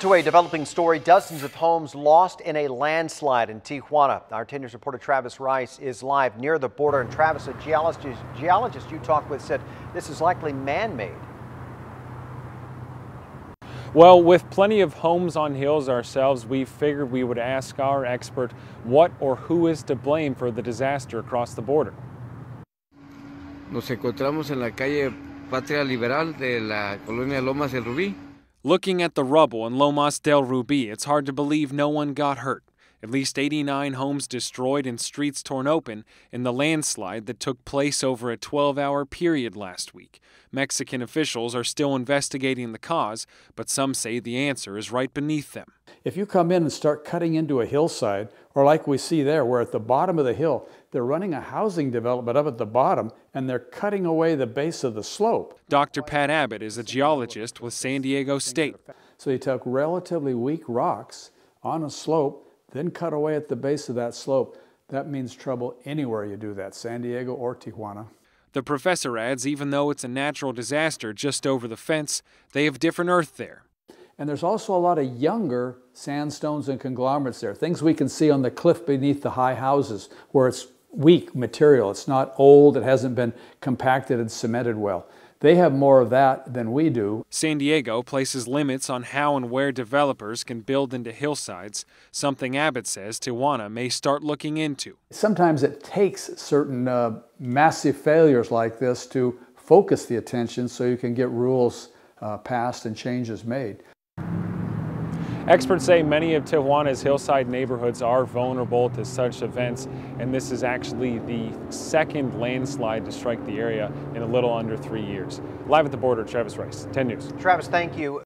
to a developing story, dozens of homes lost in a landslide in Tijuana. Our 10 News reporter Travis Rice is live near the border. And Travis, a geologist, geologist you talked with said this is likely man-made. Well, with plenty of homes on hills ourselves, we figured we would ask our expert what or who is to blame for the disaster across the border. Nos encontramos en la calle Patria Liberal de la colonia Lomas del Rubí. Looking at the rubble in Lomas del Rubi, it's hard to believe no one got hurt at least 89 homes destroyed and streets torn open in the landslide that took place over a 12 hour period last week. Mexican officials are still investigating the cause, but some say the answer is right beneath them. If you come in and start cutting into a hillside, or like we see there, where at the bottom of the hill, they're running a housing development up at the bottom and they're cutting away the base of the slope. Dr. Pat Abbott is a geologist with San Diego State. So he took relatively weak rocks on a slope then cut away at the base of that slope. That means trouble anywhere you do that, San Diego or Tijuana. The professor adds even though it's a natural disaster just over the fence, they have different earth there. And there's also a lot of younger sandstones and conglomerates there, things we can see on the cliff beneath the high houses where it's weak material. It's not old, it hasn't been compacted and cemented well. They have more of that than we do. San Diego places limits on how and where developers can build into hillsides, something Abbott says Tijuana may start looking into. Sometimes it takes certain uh, massive failures like this to focus the attention so you can get rules uh, passed and changes made. Experts say many of Tijuana's hillside neighborhoods are vulnerable to such events, and this is actually the second landslide to strike the area in a little under three years. Live at the border, Travis Rice, 10 News. Travis, thank you.